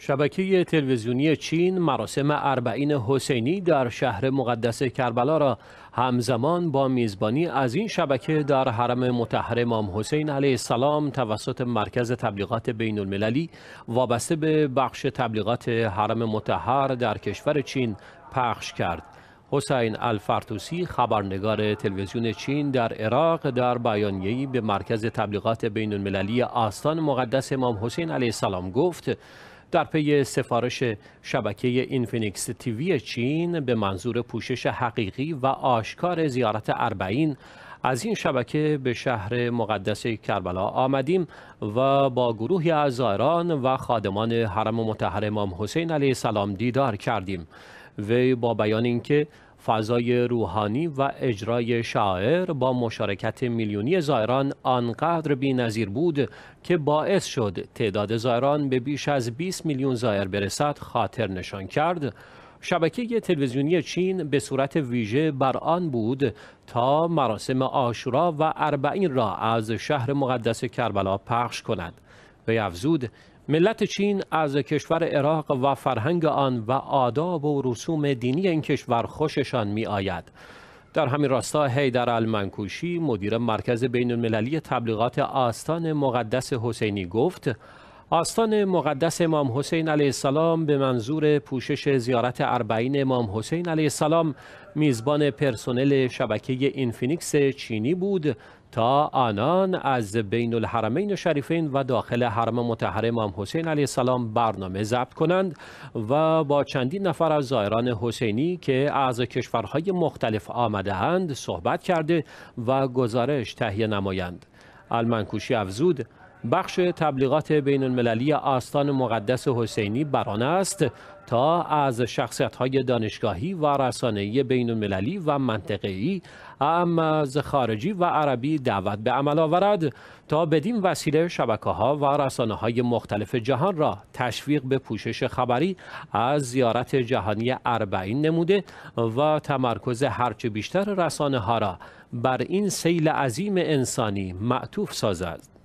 شبکه تلویزیونی چین مراسم اربعین حسینی در شهر مقدس کربلا را همزمان با میزبانی از این شبکه در حرم متحر امام حسین علیه السلام توسط مرکز تبلیغات بین المللی وابسته به بخش تبلیغات حرم متحر در کشور چین پخش کرد. حسین الفرتوسی خبرنگار تلویزیون چین در عراق در بیانیه‌ای به مرکز تبلیغات بین المللی آستان مقدس امام حسین علیه السلام گفت در پی سفارش شبکه اینفینیکس تیوی چین به منظور پوشش حقیقی و آشکار زیارت اربعین از این شبکه به شهر مقدس کربلا آمدیم و با گروهی از زائران و خادمان حرم و امام حسین علیه السلام دیدار کردیم وی با بیان اینکه فضای روحانی و اجرای شاعر با مشارکت میلیونی زائران آنقدر بینظیر بود که باعث شد تعداد زائران به بیش از 20 میلیون زائر برسد خاطر نشان کرد شبکه تلویزیونی چین به صورت ویژه بر آن بود تا مراسم آشورا و اربعین را از شهر مقدس کربلا پخش کند. به افزود ملت چین از کشور عراق و فرهنگ آن و آداب و رسوم دینی این کشور خوششان می آید. در همین راستا حیدر المنکوشی مدیر مرکز بین المللی تبلیغات آستان مقدس حسینی گفت آستان مقدس امام حسین علیه السلام به منظور پوشش زیارت اربعین امام حسین علیه السلام میزبان پرسنل شبکه اینفینیکس چینی بود تا آنان از بین الحرمین شریفین و داخل حرم متحر امام حسین علیه السلام برنامه ضبط کنند و با چندین نفر از زائران حسینی که از کشورهای مختلف آمده اند صحبت کرده و گزارش تهیه نمایند المنکوشی افزود بخش تبلیغات بین المللی آستان مقدس حسینی برانه است تا از شخصیت های دانشگاهی و رسانه‌ای بین المللی و منطقه‌ای اما از خارجی و عربی دعوت به عمل آورد تا بدین وسیله شبکه ها و رسانه های مختلف جهان را تشویق به پوشش خبری از زیارت جهانی اربعین نموده و تمرکز هرچه بیشتر رسانه ها را بر این سیل عظیم انسانی معطوف سازد.